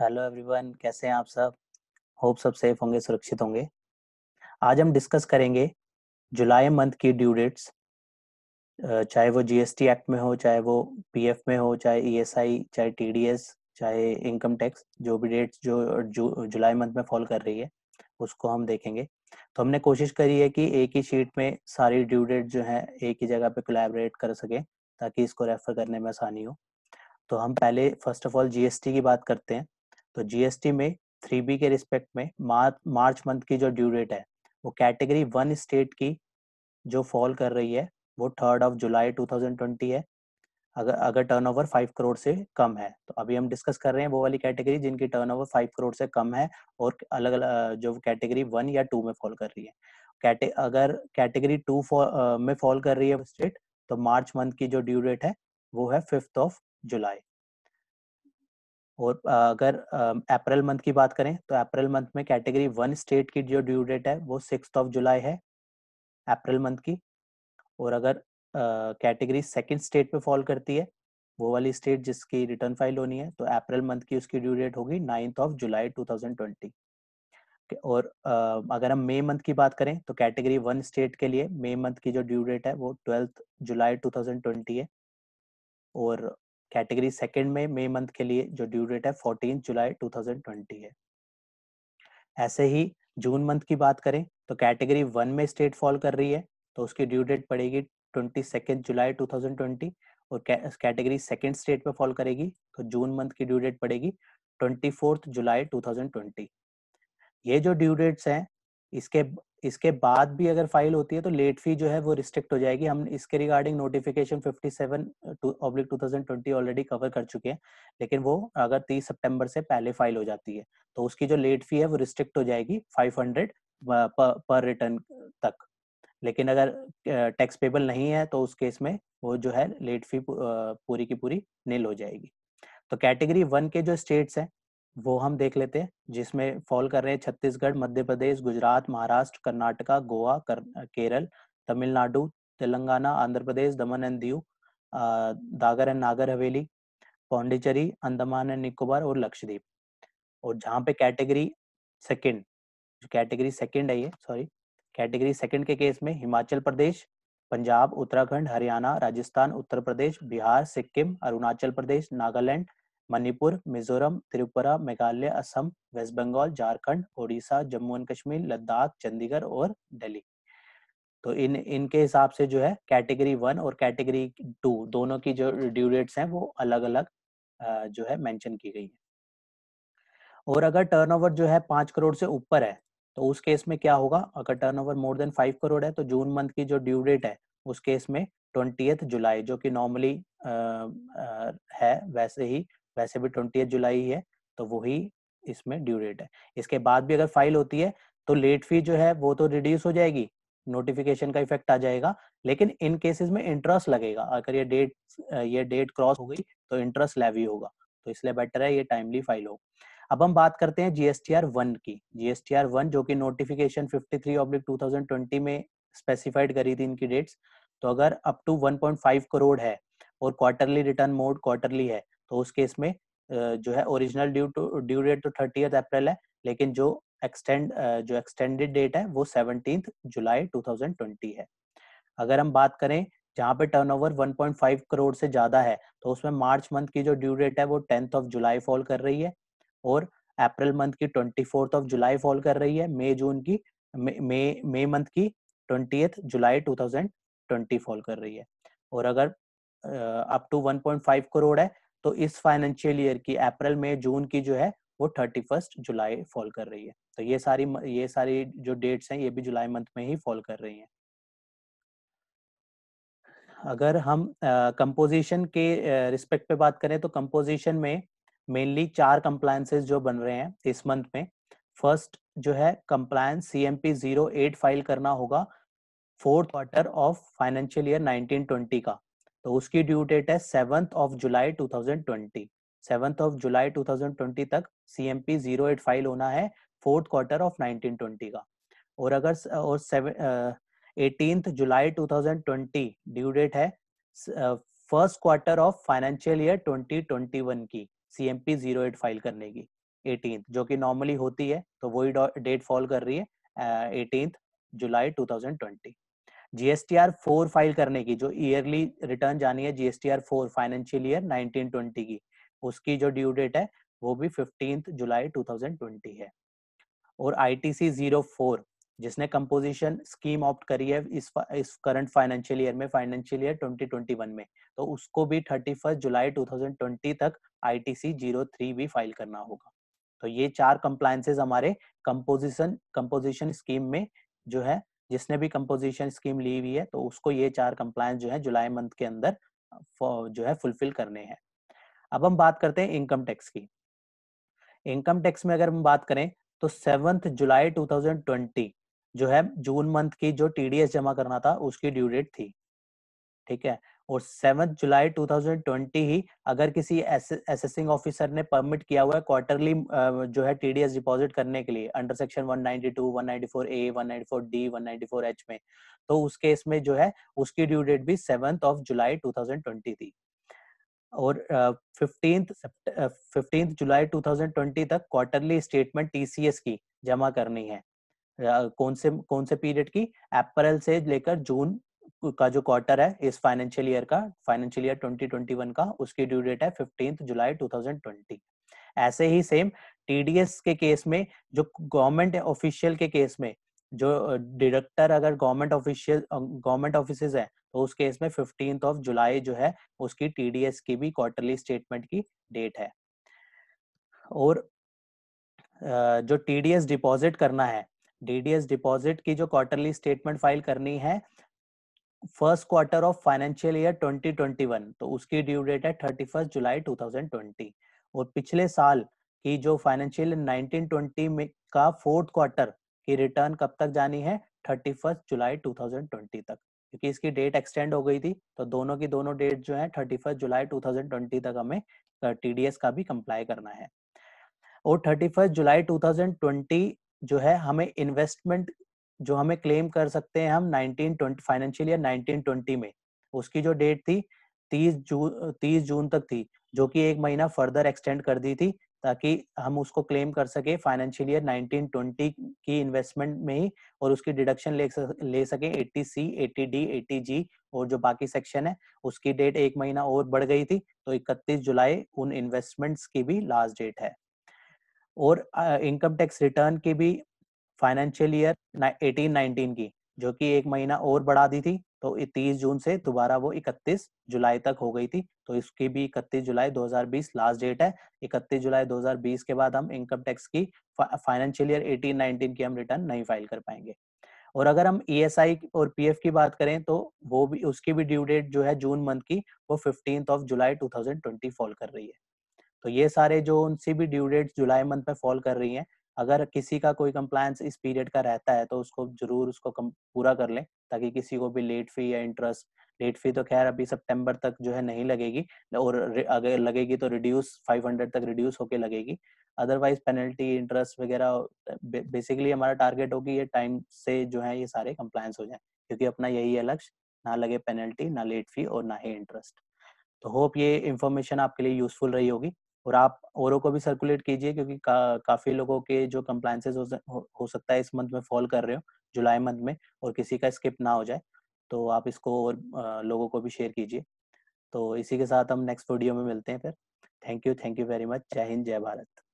hello everyone कैसे हैं आप सब होप सब सेफ होंगे सुरक्षित होंगे आज हम डिस्कस करेंगे जुलाई मंथ की ड्यू डेट्स चाहे वो जीएसटी एक्ट में हो चाहे वो पीएफ में हो चाहे ईएसआई e चाहे टीडीएस चाहे इनकम टैक्स जो भी डेट्स जो जुलाई मंथ में फॉल कर रही है उसको हम देखेंगे तो हमने कोशिश करी है कि एक ही शीट में सारी ड्यू डेट जो है एक ही जगह पे कोलैबोरेट कर सके ताकि इसको रेफर करने में आसानी हो तो हम पहले फर्स्ट ऑफ ऑल जीएसटी की बात करते हैं तो जीएसटी में थ्री बी के रिस्पेक्ट में मार्च मंथ की जो ड्यू डेट है वो कैटेगरी वन स्टेट की जो फॉल कर रही है वो थर्ड ऑफ जुलाई 2020 है अगर अगर टर्नओवर फाइव करोड़ से कम है तो अभी हम डिस्कस कर रहे हैं वो वाली कैटेगरी जिनकी टर्नओवर फाइव करोड़ से कम है और अलग अलग जो कैटेगरी वन या टू में फॉल कर रही है कैटे अगर कैटेगरी टू में फॉल कर रही है स्टेट तो मार्च मंथ की जो ड्यू डेट है वो है फिफ्थ ऑफ जुलाई और अगर अप्रैल मंथ की बात करें तो अप्रैल मंथ में कैटेगरी वन स्टेट की जो ड्यू डेट है वो सिक्स ऑफ जुलाई है अप्रैल मंथ की और अगर कैटेगरी सेकंड स्टेट पे फॉल करती है वो वाली स्टेट जिसकी रिटर्न फाइल होनी है तो अप्रैल मंथ की उसकी ड्यू डेट होगी नाइन्थ ऑफ जुलाई टू और uh, अगर हम मई मंथ की बात करें तो कैटेगरी वन स्टेट के लिए मई मंथ की जो ड्यू डेट है वो ट्वेल्थ जुलाई टू है और कैटेगरी सेकेंड में मई मंथ के लिए जो ड्यू डेट है fourteen July two thousand twenty है ऐसे ही जून मंथ की बात करें तो कैटेगरी वन में स्टेट फॉल कर रही है तो उसकी ड्यू डेट पड़ेगी twenty second July two thousand twenty और कैटेगरी सेकेंड स्टेट में फॉल करेगी तो जून मंथ की ड्यू डेट पड़ेगी twenty fourth July two thousand twenty ये जो ड्यू डेट्स हैं इसके इसके बाद भी अगर फाइल होती है तो लेट फी जो है वो रिस्ट्रिक्ट हो जाएगी हम इसके regarding notification 57 oblique two already cover कर चुके हैं लेकिन वो अगर 30 सितंबर से पहले फाइल हो जाती है तो उसकी जो लेट फी है वो रिस्ट्रिक्ट हो जाएगी 500 पर रिटर्न तक लेकिन अगर टैक्स पेबल नहीं है तो उस केस में वो जो है लेट फी पूरी की पूरी नील हो जाएगी तो कैटेगरी वन के जो स्टेट्स हैं वो हम देख लेते हैं जिसमें फॉल कर रहे हैं छत्तीसगढ़ मध्य प्रदेश गुजरात महाराष्ट्र कर्नाटका गोवा कर, केरल तमिलनाडु तेलंगाना आंध्र प्रदेश दमन एंड दीव दागर एंड नागर हवेली पौंडीचेरी अंडमान एंड निकोबार और लक्षद्वीप और जहाँ पे कैटेगरी सेकंड कैटेगरी सेकंड है ये सॉरी कैटेगरी सेकंड के केस में हिमाचल प्रदेश पंजाब उत्तराखंड हरियाणा राजस्थान उत्तर प्रदेश बिहार सिक्किम अरुणाचल प्रदेश नागालैंड मणिपुर मिजोरम त्रिपुरा मेघालय असम वेस्ट बंगाल झारखंड ओडिशा जम्मू एंड कश्मीर लद्दाख चंडीगढ़ और दिल्ली तो इन इनके हिसाब से जो है कैटेगरी वन और कैटेगरी टू दोनों की जो ड्यू हैं वो अलग अलग जो है मेंशन की गई है और अगर टर्नओवर जो है पांच करोड़ से ऊपर है तो उस केस में क्या होगा अगर turnover more than five crore है तो जून मंथ की जो ड्यू डेट है उस केस में ट्वेंटी जुलाई जो कि नॉर्मली है वैसे ही वैसे भी ट्वेंटी जुलाई है तो वही इसमें ड्यू डेट है इसके बाद भी अगर फाइल होती है तो लेट फी जो है वो तो रिड्यूस हो जाएगी नोटिफिकेशन का इफेक्ट आ जाएगा लेकिन इन केसेस में इंटरेस्ट लगेगा अगर ये डेट ये डेट क्रॉस हो गई तो इंटरेस्ट लेवी होगा तो इसलिए बेटर है ये टाइमली फाइल हो अब हम बात करते हैं जीएसटीआर वन की जीएसटीआर वन जो कि नोटिफिकेशन 53 ऑब्लिक 2020 में स्पेसिफाइड करी थी इनकी डेट्स तो अगर अप टू 1.5 करोड़ है और क्वार्टरली रिटर्न मोड क्वार्टरली है तो उस केस में जो है original due to due date तो थर्टी अप्रैल है लेकिन जो एक्सटेंड जो एक्सटेंडेड डेट है वो सेवनटीन जुलाई 2020 है अगर हम बात करें जहाँ पे टर्नओवर 1.5 करोड़ से ज्यादा है तो उसमें मार्च मंथ की जो ड्यू डेट है वो टेंथ ऑफ जुलाई फॉल कर रही है और अप्रैल मंथ की twenty fourth of July fall कर रही है मई जून की मई मई मंथ की ट्वेंटी जुलाई 2020 फॉल कर रही है और अगर अप टू 1.5 करोड़ है तो इस फाइनेंशियल ईयर की अप्रैल में जून की जो है वो थर्टी फर्स्ट जुलाई फॉल कर रही है तो ये सारी ये सारी जो डेट्स हैं ये भी जुलाई मंथ में ही फॉल कर रही हैं अगर हम कंपोजिशन के रिस्पेक्ट पे बात करें तो कंपोजिशन में मेनली चार कंप्लायसेज जो बन रहे हैं इस मंथ में फर्स्ट जो है compliance C M P zero eight file करना होगा fourth quarter of financial year nineteen twenty का तो उसकी ड्यू डेट है seventh of July 2020 seventh of July 2020 तक C M P zero eight file होना है फोर्थ क्वार्टर ऑफ 1920 का और अगर और एटीन जुलाई 2020 ड्यू डेट है first quarter of financial year 2021 की C M P zero eight file करने की एटीन जो कि नॉर्मली होती है तो वही डेट फॉल कर रही है eighteen July 2020 GSTR four file करने की जो ईयरली रिटर्न जानी है जीएसटीआर फोर फाइनेंशियल ईयर 1920 की उसकी जो ड्यू डेट है वो भी फिफ्टीन जुलाई 2020 है और आईटीसी जीरो फोर जिसने कंपोजिशन स्कीम ऑप्ट करी है इस इस करंट फाइनेंशियल ईयर में फाइनेंशियल ईयर 2021 में तो उसको भी 31 जुलाई 2020 तक आईटीसी जीरो थ्री भी फाइल करना होगा तो ये चार कंप्लायंसेज हमारे कंपोजिशन कंपोजिशन स्कीम में जो है जिसने भी कंपोजिशन स्कीम ली हुई है तो उसको ये चार कंप्लायंस जो है जुलाई मंथ के अंदर जो है फुलफिल करने हैं अब हम बात करते हैं इनकम टैक्स की इनकम टैक्स में अगर हम बात करें तो सेवंथ जुलाई 2020 जो है जून मंथ की जो टीडीएस जमा करना था उसकी ड्यू डेट थी ठीक है और सेवन जुलाई 2020 ही अगर किसी असेसिंग ऑफिसर ने परमिट किया हुआ है क्वार्टरली जो है टीडीएस डिपॉजिट करने के लिए under section 192, 194 A 194 D 194 H में तो उस केस में जो है उसकी ड्यू डेट भी सेवंथ ऑफ जुलाई 2020 थी और फिफ्टींथ जुलाई 2020 तक क्वार्टरली स्टेटमेंट टीसीएस की जमा करनी है कौन से कौन से पीरियड की अप्रैल से लेकर जून का जो क्वार्टर है इस फाइनेंशियल ईयर का फाइनेंशियल ईयर 2021 का उसकी ड्यू डेट है फिफ्टींथ जुलाई 2020 ऐसे ही सेम टीडीएस के केस में जो गवर्नमेंट ऑफिशियल के केस में जो डायरेक्टर अगर गवर्नमेंट ऑफिशियल गवर्नमेंट ऑफिस है तो उस केस में फिफ्टींथ ऑफ जुलाई जो है उसकी टीडीएस की भी क्वार्टरली स्टेटमेंट की डेट है और जो टीडीएस डिपॉजिट करना है डीडीएस डिपॉजिट की जो क्वार्टरली स्टेटमेंट फाइल करनी है first quarter of financial year 2021 तो उसकी ड्यू डेट है 31 जुलाई 2020 और पिछले साल की जो फाइनेंशियल 1920 में का फोर्थ क्वार्टर की रिटर्न कब तक जानी है 31 जुलाई 2020 तक क्योंकि इसकी डेट एक्सटेंड हो गई थी तो दोनों की दोनों डेट जो है 31 जुलाई 2020 तक हमें टीडीएस का भी कंप्लाई करना है और 31 जुलाई 2020 जो है हमें इन्वेस्टमेंट जो हमें क्लेम कर सकते हैं हम 1920 फाइनेंशियल ईयर 1920 में उसकी जो डेट थी 30 जून 30 जून तक थी जो कि एक महीना फर्दर एक्सटेंड कर दी थी ताकि हम उसको क्लेम कर सके फाइनेंशियल ईयर 1920 की इन्वेस्टमेंट में ही और उसकी डिडक्शन ले ले सके 80 सी 80 डी 80 जी और जो बाकी सेक्शन है उसकी डेट एक महीना और बढ़ गई थी तो 31 जुलाई उन इन्वेस्टमेंट्स की भी लास्ट डेट है और इनकम टैक्स रिटर्न की भी फाइनेंशियल ईयर 18-19 की जो कि एक महीना और बढ़ा दी थी तो 30 जून से दोबारा वो 31 जुलाई तक हो गई थी तो इसकी भी 31 जुलाई 2020 लास्ट डेट है 31 जुलाई 2020 के बाद हम इनकम टैक्स की फाइनेंशियल ईयर 18-19 की हम रिटर्न नहीं फाइल कर पाएंगे और अगर हम ई e और पी की बात करें तो वो भी उसकी भी ड्यू डेट जो है जून मंथ की वो fifteen of July two fall कर रही है तो ये सारे जो उनसी भी ड्यू डेट जुलाई मंथ में फॉल कर रही हैं अगर किसी का कोई कंप्लायंस इस पीरियड का रहता है तो उसको जरूर उसको पूरा कर लें ताकि किसी को भी लेट फी या इंटरेस्ट लेट फी तो खैर अभी सितंबर तक जो है नहीं लगेगी और अगर लगेगी तो रिड्यूस 500 तक रिड्यूस होके लगेगी अदरवाइज पेनल्टी इंटरेस्ट वगैरह बेसिकली हमारा टारगेट होगी ये टाइम से जो है ये सारे कंप्लायंस हो जाए क्योंकि अपना यही है लक्ष्य ना लगे पेनल्टी ना लेट फी और ना ही इंटरेस्ट तो होप ये इन्फॉर्मेशन आपके लिए यूजफुल रही होगी और आप औरों को भी सर्कुलेट कीजिए क्योंकि का, काफी लोगों के जो कंप्लाइंसेज हो, हो, हो सकता है इस मंथ में फॉल कर रहे हो जुलाई मंथ में और किसी का स्किप ना हो जाए तो आप इसको और लोगों को भी शेयर कीजिए तो इसी के साथ हम नेक्स्ट वीडियो में मिलते हैं फिर thank you thank you very much जय हिंद जय भारत